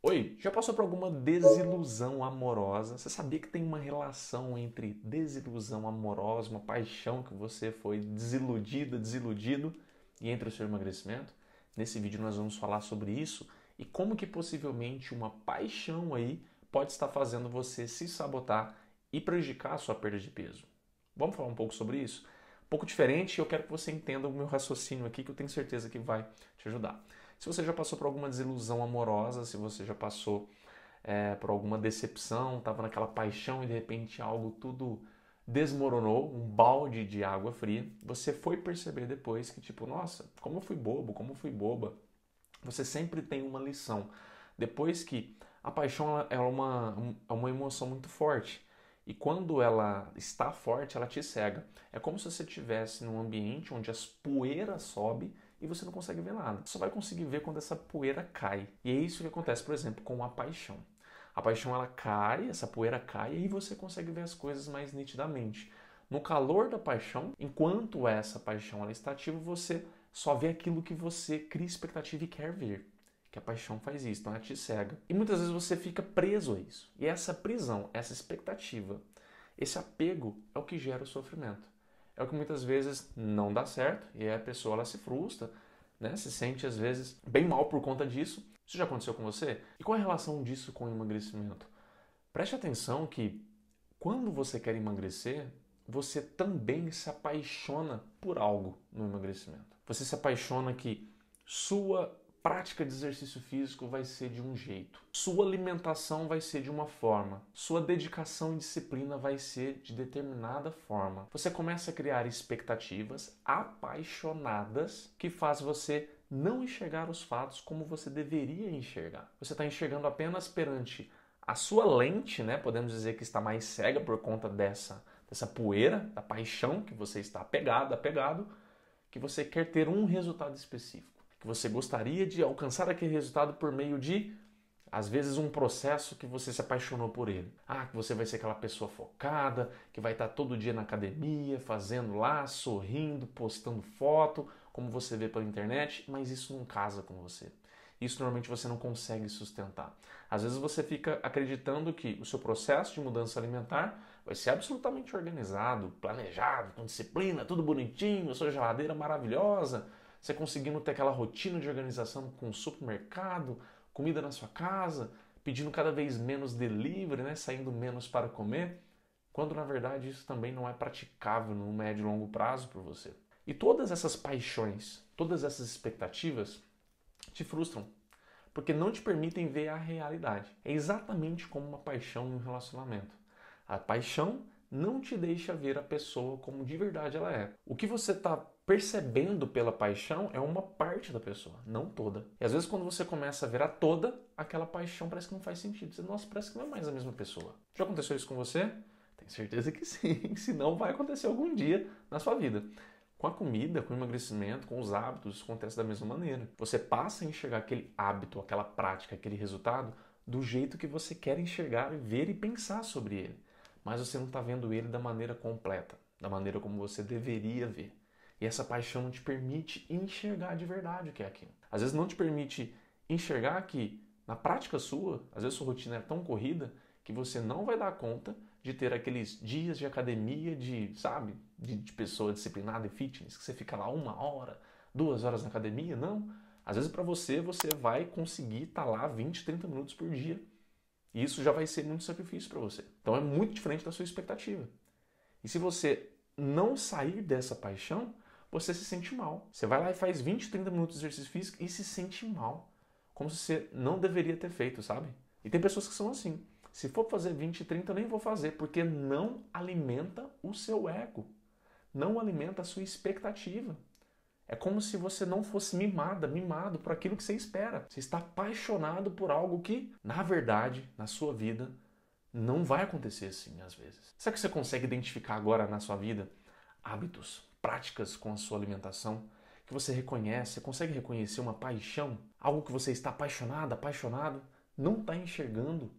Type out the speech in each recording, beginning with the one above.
Oi, já passou por alguma desilusão amorosa? Você sabia que tem uma relação entre desilusão amorosa, uma paixão que você foi desiludida, desiludido, e entre o seu emagrecimento? Nesse vídeo nós vamos falar sobre isso e como que possivelmente uma paixão aí pode estar fazendo você se sabotar e prejudicar a sua perda de peso. Vamos falar um pouco sobre isso? Um pouco diferente, eu quero que você entenda o meu raciocínio aqui que eu tenho certeza que vai te ajudar se você já passou por alguma desilusão amorosa, se você já passou é, por alguma decepção, estava naquela paixão e de repente algo tudo desmoronou, um balde de água fria, você foi perceber depois que, tipo, nossa, como eu fui bobo, como eu fui boba. Você sempre tem uma lição. Depois que a paixão é uma, é uma emoção muito forte. E quando ela está forte, ela te cega. É como se você estivesse num ambiente onde as poeiras sobem e você não consegue ver nada. Só vai conseguir ver quando essa poeira cai. E é isso que acontece, por exemplo, com a paixão. A paixão ela cai, essa poeira cai e você consegue ver as coisas mais nitidamente. No calor da paixão, enquanto é essa paixão ela está ativa, você só vê aquilo que você cria expectativa e quer ver. Que a paixão faz isso, então ela te cega. E muitas vezes você fica preso a isso. E essa prisão, essa expectativa, esse apego é o que gera o sofrimento é o que muitas vezes não dá certo e a pessoa ela se frustra, né? Se sente às vezes bem mal por conta disso. Isso já aconteceu com você? E qual é a relação disso com o emagrecimento? Preste atenção que quando você quer emagrecer, você também se apaixona por algo no emagrecimento. Você se apaixona que sua prática de exercício físico vai ser de um jeito, sua alimentação vai ser de uma forma, sua dedicação e disciplina vai ser de determinada forma. Você começa a criar expectativas apaixonadas que faz você não enxergar os fatos como você deveria enxergar. Você está enxergando apenas perante a sua lente, né? Podemos dizer que está mais cega por conta dessa dessa poeira, da paixão que você está apegado, apegado, que você quer ter um resultado específico que você gostaria de alcançar aquele resultado por meio de às vezes um processo que você se apaixonou por ele. Ah, que você vai ser aquela pessoa focada, que vai estar todo dia na academia, fazendo lá, sorrindo, postando foto, como você vê pela internet, mas isso não casa com você. Isso normalmente você não consegue sustentar. Às vezes você fica acreditando que o seu processo de mudança alimentar vai ser absolutamente organizado, planejado, com disciplina, tudo bonitinho, sua geladeira maravilhosa, você conseguindo ter aquela rotina de organização com supermercado, comida na sua casa, pedindo cada vez menos delivery, né? saindo menos para comer, quando na verdade isso também não é praticável no médio e longo prazo para você. E todas essas paixões, todas essas expectativas te frustram, porque não te permitem ver a realidade. É exatamente como uma paixão em um relacionamento. A paixão não te deixa ver a pessoa como de verdade ela é. O que você está percebendo pela paixão é uma parte da pessoa, não toda. E às vezes quando você começa a ver a toda, aquela paixão parece que não faz sentido. Você, nossa, parece que não é mais a mesma pessoa. Já aconteceu isso com você? Tenho certeza que sim, se não vai acontecer algum dia na sua vida. Com a comida, com o emagrecimento, com os hábitos, isso acontece da mesma maneira. Você passa a enxergar aquele hábito, aquela prática, aquele resultado do jeito que você quer enxergar, ver e pensar sobre ele mas você não está vendo ele da maneira completa, da maneira como você deveria ver. E essa paixão não te permite enxergar de verdade o que é aquilo. Às vezes não te permite enxergar que na prática sua, às vezes sua rotina é tão corrida que você não vai dar conta de ter aqueles dias de academia, de, sabe, de, de pessoa disciplinada e fitness, que você fica lá uma hora, duas horas na academia, não. Às vezes para você, você vai conseguir estar tá lá 20, 30 minutos por dia e isso já vai ser muito sacrifício para você. Então é muito diferente da sua expectativa. E se você não sair dessa paixão, você se sente mal. Você vai lá e faz 20, 30 minutos de exercício físico e se sente mal. Como se você não deveria ter feito, sabe? E tem pessoas que são assim. Se for fazer 20, 30, eu nem vou fazer, porque não alimenta o seu ego. Não alimenta a sua expectativa. É como se você não fosse mimada, mimado por aquilo que você espera. Você está apaixonado por algo que, na verdade, na sua vida, não vai acontecer assim às vezes. Será que você consegue identificar agora na sua vida hábitos, práticas com a sua alimentação que você reconhece, você consegue reconhecer uma paixão, algo que você está apaixonado, apaixonado, não está enxergando,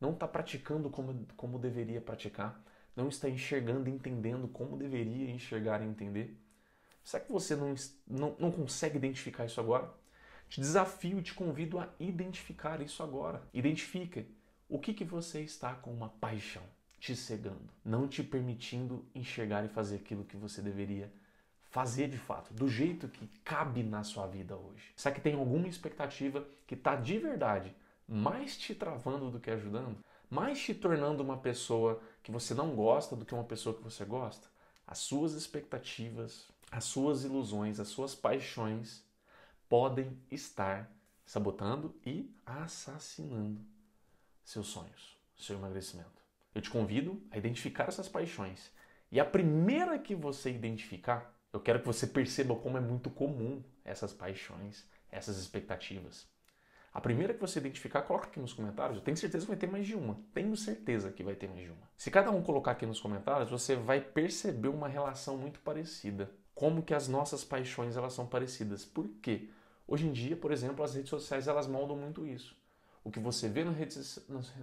não está praticando como, como deveria praticar, não está enxergando, entendendo como deveria enxergar e entender? Será que você não, não, não consegue identificar isso agora? Te desafio e te convido a identificar isso agora. Identifique o que, que você está com uma paixão te cegando, não te permitindo enxergar e fazer aquilo que você deveria fazer de fato, do jeito que cabe na sua vida hoje. Será que tem alguma expectativa que está de verdade mais te travando do que ajudando? Mais te tornando uma pessoa que você não gosta do que uma pessoa que você gosta? As suas expectativas as suas ilusões, as suas paixões podem estar sabotando e assassinando seus sonhos, seu emagrecimento. Eu te convido a identificar essas paixões. E a primeira que você identificar, eu quero que você perceba como é muito comum essas paixões, essas expectativas. A primeira que você identificar, coloca aqui nos comentários. Eu tenho certeza que vai ter mais de uma. Tenho certeza que vai ter mais de uma. Se cada um colocar aqui nos comentários, você vai perceber uma relação muito parecida como que as nossas paixões elas são parecidas. Por quê? Hoje em dia, por exemplo, as redes sociais elas moldam muito isso. O que você vê na rede,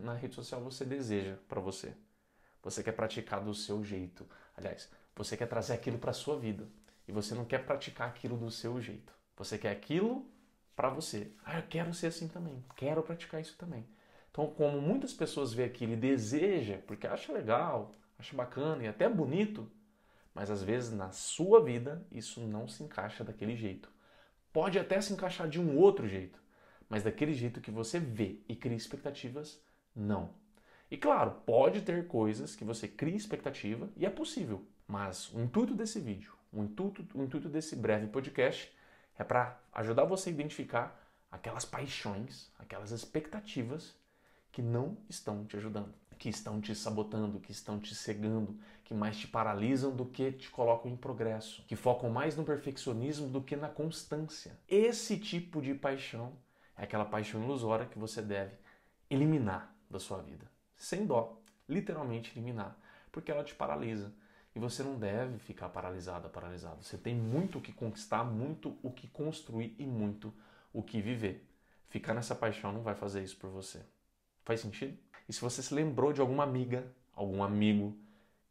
na rede social você deseja para você. Você quer praticar do seu jeito. Aliás, você quer trazer aquilo para sua vida e você não quer praticar aquilo do seu jeito. Você quer aquilo para você. Ah, eu quero ser assim também. Quero praticar isso também. Então, como muitas pessoas vê aquilo e deseja, porque acha legal, acha bacana e até bonito, mas às vezes na sua vida isso não se encaixa daquele jeito. Pode até se encaixar de um outro jeito, mas daquele jeito que você vê e cria expectativas, não. E claro, pode ter coisas que você cria expectativa e é possível, mas o intuito desse vídeo, o intuito, o intuito desse breve podcast é para ajudar você a identificar aquelas paixões, aquelas expectativas que não estão te ajudando que estão te sabotando, que estão te cegando, que mais te paralisam do que te colocam em progresso, que focam mais no perfeccionismo do que na constância. Esse tipo de paixão é aquela paixão ilusória que você deve eliminar da sua vida, sem dó, literalmente eliminar, porque ela te paralisa. E você não deve ficar paralisada, paralisado. Você tem muito o que conquistar, muito o que construir e muito o que viver. Ficar nessa paixão não vai fazer isso por você. Faz sentido? E se você se lembrou de alguma amiga, algum amigo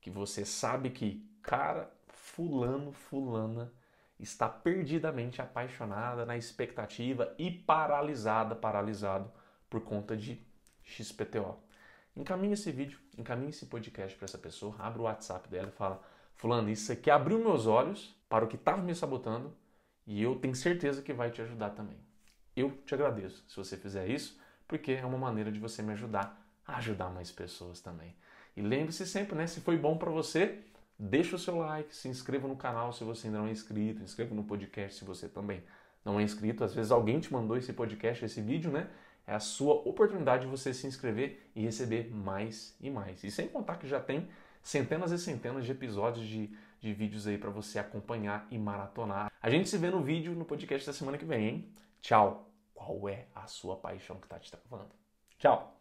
que você sabe que, cara, fulano, fulana está perdidamente apaixonada na expectativa e paralisada, paralisado por conta de XPTO. Encaminhe esse vídeo, encaminhe esse podcast para essa pessoa, abre o WhatsApp dela e fala: "Fulano, isso aqui abriu meus olhos para o que estava me sabotando e eu tenho certeza que vai te ajudar também". Eu te agradeço se você fizer isso, porque é uma maneira de você me ajudar ajudar mais pessoas também. E lembre-se sempre, né? Se foi bom para você, deixa o seu like, se inscreva no canal se você ainda não é inscrito, inscreva no podcast se você também não é inscrito. Às vezes alguém te mandou esse podcast, esse vídeo, né? É a sua oportunidade de você se inscrever e receber mais e mais. E sem contar que já tem centenas e centenas de episódios de, de vídeos aí para você acompanhar e maratonar. A gente se vê no vídeo, no podcast da semana que vem, hein? Tchau! Qual é a sua paixão que está te travando? Tchau!